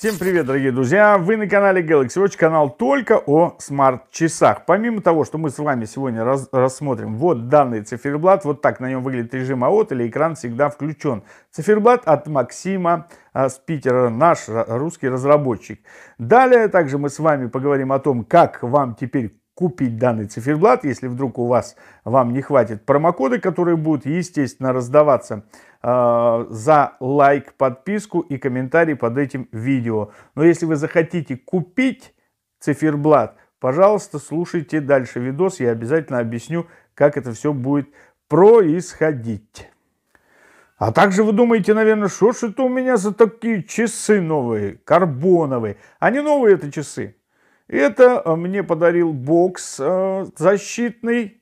Всем привет, дорогие друзья! Вы на канале Galaxy Watch, канал только о смарт-часах. Помимо того, что мы с вами сегодня раз, рассмотрим вот данный циферблат, вот так на нем выглядит режим АОТ или экран всегда включен. Циферблат от Максима а, с Питера, наш русский разработчик. Далее также мы с вами поговорим о том, как вам теперь купить данный циферблат. Если вдруг у вас, вам не хватит промокоды, которые будут, естественно, раздаваться э, за лайк, подписку и комментарий под этим видео. Но если вы захотите купить циферблат, пожалуйста, слушайте дальше видос. Я обязательно объясню, как это все будет происходить. А также вы думаете, наверное, что ж это у меня за такие часы новые, карбоновые. Они а новые это часы. Это а, мне подарил бокс а, защитный,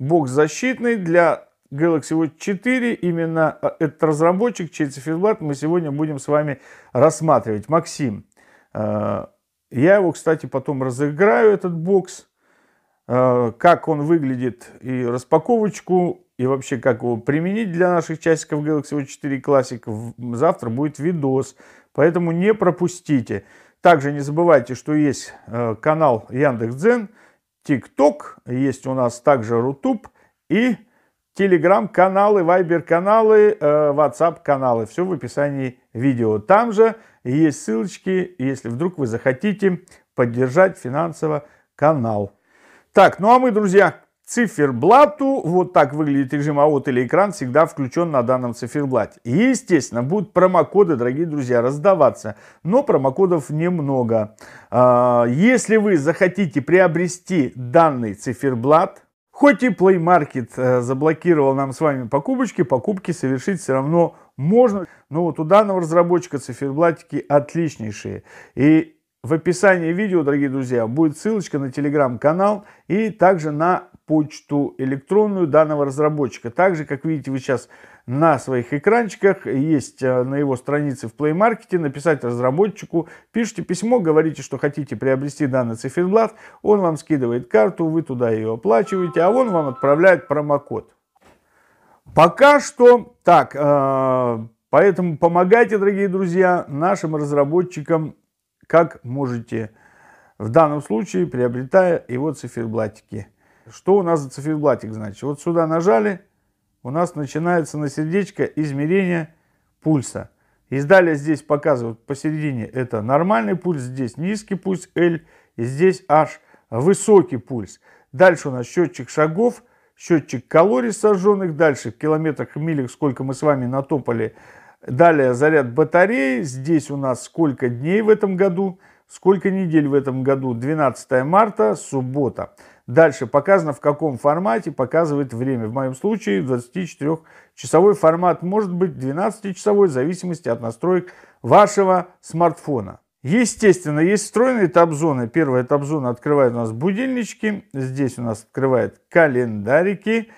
бокс защитный для Galaxy Watch 4. Именно а, этот разработчик, чей циферблат, мы сегодня будем с вами рассматривать. Максим. Я его, кстати, потом разыграю, этот бокс. Как он выглядит и распаковочку, и вообще как его применить для наших часиков Galaxy Watch 4 Classic. Завтра будет видос, поэтому не пропустите. Также не забывайте, что есть э, канал Яндекс.Дзен, ТикТок, есть у нас также Рутуб и Телеграм-каналы, Вайбер-каналы, э, Ватсап-каналы. Все в описании видео. Там же есть ссылочки, если вдруг вы захотите поддержать финансово канал. Так, ну а мы, друзья, циферблату. Вот так выглядит режим или экран всегда включен на данном циферблате. И, естественно, будут промокоды, дорогие друзья, раздаваться, но промокодов немного. А, если вы захотите приобрести данный циферблат, Хоть и Play Market э, заблокировал нам с вами покупочки, покупки совершить все равно можно. Но вот у данного разработчика циферблатики отличнейшие. И в описании видео, дорогие друзья, будет ссылочка на телеграм-канал и также на почту электронную данного разработчика. Также, как видите, вы сейчас на своих экранчиках, есть э, на его странице в Play Market, написать разработчику, пишите письмо, говорите, что хотите приобрести данный циферблат, он вам скидывает карту, вы туда ее оплачиваете, а он вам отправляет промокод. Пока что так, э, поэтому помогайте, дорогие друзья, нашим разработчикам, как можете в данном случае приобретая его циферблатики. Что у нас за циферблатик, значит? Вот сюда нажали, у нас начинается на сердечко измерение пульса. И далее здесь показывают посередине это нормальный пульс, здесь низкий пульс L, и здесь H высокий пульс. Дальше у нас счетчик шагов, счетчик калорий сожженных, дальше в километрах и милях, сколько мы с вами натопали. Далее заряд батареи, здесь у нас сколько дней в этом году, сколько недель в этом году, 12 марта, суббота. Дальше показано, в каком формате показывает время. В моем случае 24-часовой формат может быть 12-часовой в зависимости от настроек вашего смартфона. Естественно, есть встроенные таб-зоны. Первая таб-зона открывает у нас будильнички. Здесь у нас открывает календарики.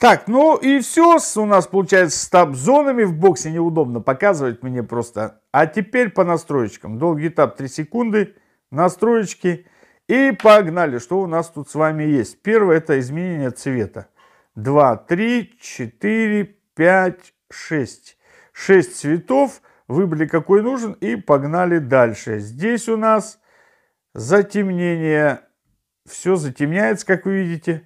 Так, ну и все у нас получается с таб-зонами. В боксе неудобно показывать мне просто. А теперь по настроечкам. Долгий этап 3 секунды. Настроечки. И погнали, что у нас тут с вами есть. Первое это изменение цвета. 2, 3, 4, 5, 6. 6 цветов. Выбрали какой нужен и погнали дальше. Здесь у нас затемнение. Все затемняется, как вы видите,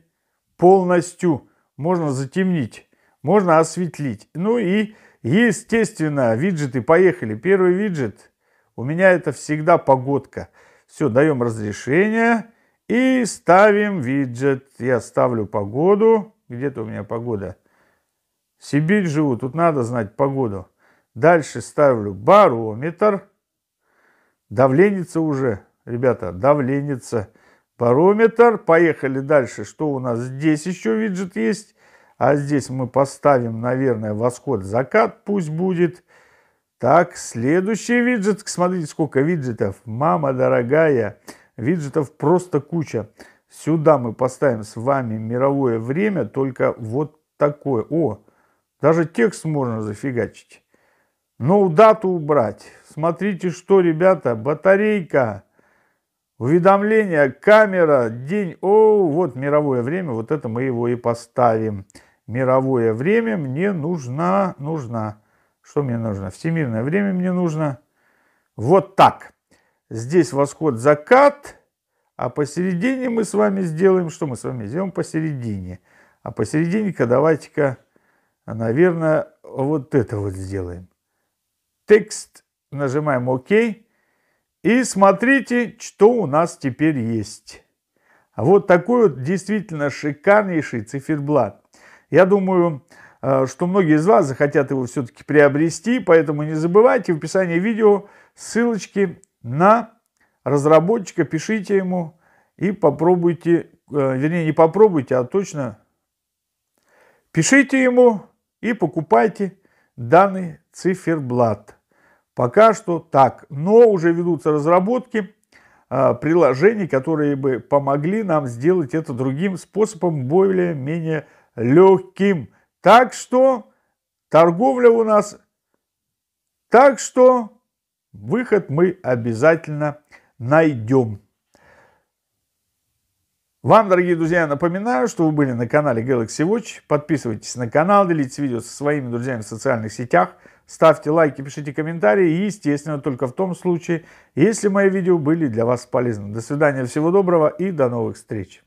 полностью. Можно затемнить, можно осветлить. Ну и, естественно, виджеты поехали. Первый виджет у меня это всегда погодка. Погодка. Все, даем разрешение и ставим виджет. Я ставлю погоду. Где-то у меня погода. Сибирь живу, тут надо знать погоду. Дальше ставлю барометр. Давленица уже, ребята, давленица. Барометр. Поехали дальше. Что у нас здесь еще виджет есть? А здесь мы поставим, наверное, восход-закат пусть будет. Так, следующий виджет. Смотрите, сколько виджетов. Мама дорогая, виджетов просто куча. Сюда мы поставим с вами мировое время, только вот такое. О, даже текст можно зафигачить. Но ну, дату убрать. Смотрите, что, ребята, батарейка, уведомления, камера, день. О, вот мировое время, вот это мы его и поставим. Мировое время мне нужна, нужна. Что мне нужно? Всемирное время мне нужно. Вот так. Здесь восход, закат. А посередине мы с вами сделаем, что мы с вами сделаем посередине. А посередине-ка давайте-ка, наверное, вот это вот сделаем. Текст нажимаем ОК. И смотрите, что у нас теперь есть. Вот такой вот действительно шикарнейший циферблат. Я думаю, Э, что многие из вас захотят его все-таки приобрести, поэтому не забывайте в описании видео ссылочки на разработчика, пишите ему и попробуйте, э, вернее не попробуйте, а точно пишите ему и покупайте данный циферблат. Пока что так, но уже ведутся разработки э, приложений, которые бы помогли нам сделать это другим способом, более-менее легким. Так что торговля у нас... Так что выход мы обязательно найдем. Вам, дорогие друзья, напоминаю, что вы были на канале Galaxy Watch. Подписывайтесь на канал, делитесь видео со своими друзьями в социальных сетях. Ставьте лайки, пишите комментарии. И, естественно, только в том случае, если мои видео были для вас полезны. До свидания, всего доброго и до новых встреч.